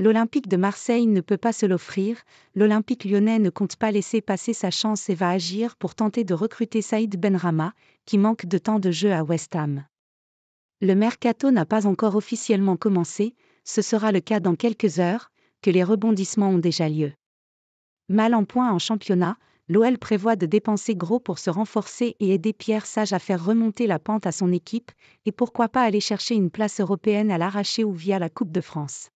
L'Olympique de Marseille ne peut pas se l'offrir, l'Olympique lyonnais ne compte pas laisser passer sa chance et va agir pour tenter de recruter Saïd Rama, qui manque de temps de jeu à West Ham. Le mercato n'a pas encore officiellement commencé, ce sera le cas dans quelques heures, que les rebondissements ont déjà lieu. Mal en point en championnat, l'OL prévoit de dépenser gros pour se renforcer et aider Pierre Sage à faire remonter la pente à son équipe, et pourquoi pas aller chercher une place européenne à l'arraché ou via la Coupe de France.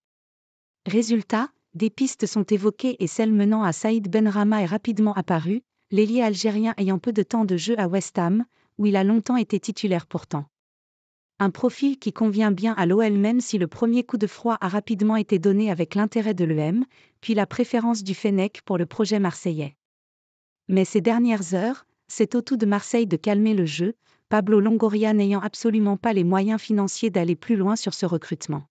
Résultat, des pistes sont évoquées et celle menant à Saïd Benrama est rapidement apparue, l'ailier algérien ayant peu de temps de jeu à West Ham, où il a longtemps été titulaire pourtant. Un profil qui convient bien à l'OL même si le premier coup de froid a rapidement été donné avec l'intérêt de l'EM, puis la préférence du Fennec pour le projet marseillais. Mais ces dernières heures, c'est au tout de Marseille de calmer le jeu, Pablo Longoria n'ayant absolument pas les moyens financiers d'aller plus loin sur ce recrutement.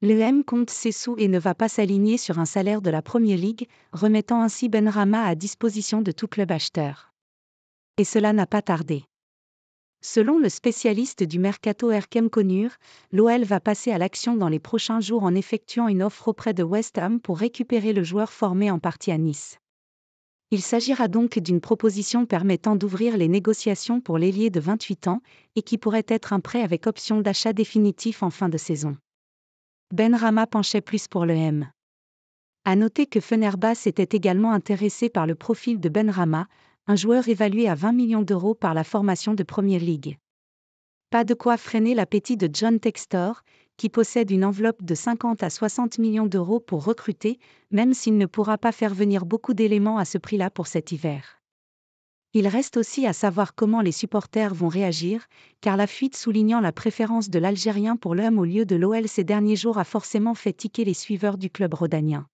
Le M compte ses sous et ne va pas s'aligner sur un salaire de la Premier League, remettant ainsi Ben Rama à disposition de tout club acheteur. Et cela n'a pas tardé. Selon le spécialiste du mercato Erkem Konur, l'OL va passer à l'action dans les prochains jours en effectuant une offre auprès de West Ham pour récupérer le joueur formé en partie à Nice. Il s'agira donc d'une proposition permettant d'ouvrir les négociations pour l'ailier de 28 ans et qui pourrait être un prêt avec option d'achat définitif en fin de saison. Ben Rama penchait plus pour le M. À noter que Fenerbahce était également intéressé par le profil de Ben Rama, un joueur évalué à 20 millions d'euros par la formation de Premier League. Pas de quoi freiner l'appétit de John Textor, qui possède une enveloppe de 50 à 60 millions d'euros pour recruter, même s'il ne pourra pas faire venir beaucoup d'éléments à ce prix-là pour cet hiver. Il reste aussi à savoir comment les supporters vont réagir, car la fuite soulignant la préférence de l'Algérien pour l'homme au lieu de l'OL ces derniers jours a forcément fait tiquer les suiveurs du club rodanien.